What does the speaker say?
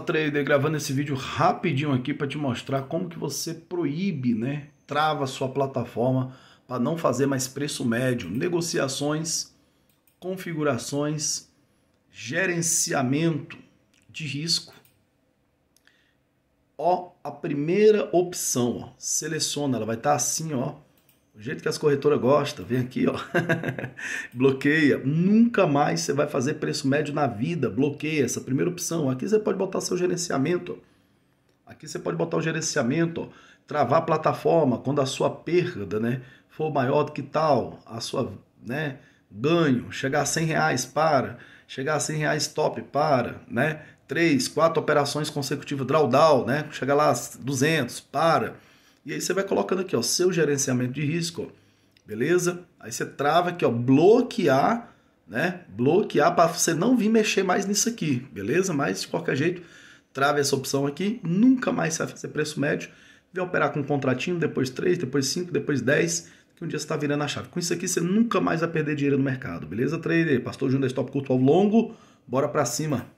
trader, gravando esse vídeo rapidinho aqui para te mostrar como que você proíbe, né? Trava sua plataforma para não fazer mais preço médio, negociações, configurações, gerenciamento de risco. Ó, a primeira opção, ó, seleciona, ela vai estar tá assim, ó, o jeito que as corretoras gostam, vem aqui, ó. bloqueia. Nunca mais você vai fazer preço médio na vida. Bloqueia essa primeira opção. Aqui você pode botar seu gerenciamento. Aqui você pode botar o gerenciamento, ó. travar a plataforma quando a sua perda, né, for maior do que tal, a sua, né, ganho, chegar a 100 reais, para, chegar a 100 reais top, para, né, três, quatro operações consecutivas drawdown, né, chegar lá a 200, para, e aí você vai colocando aqui, ó, seu gerenciamento de risco, ó, beleza? Aí você trava aqui, ó, bloquear, né? Bloquear para você não vir mexer mais nisso aqui, beleza? Mas de qualquer jeito, trava essa opção aqui, nunca mais você vai fazer preço médio. Vai operar com um contratinho, depois 3, depois 5, depois 10, que um dia você está virando a chave. Com isso aqui, você nunca mais vai perder dinheiro no mercado, beleza, trader? Pastor Júnior stop Stop Cultural Longo, bora para cima!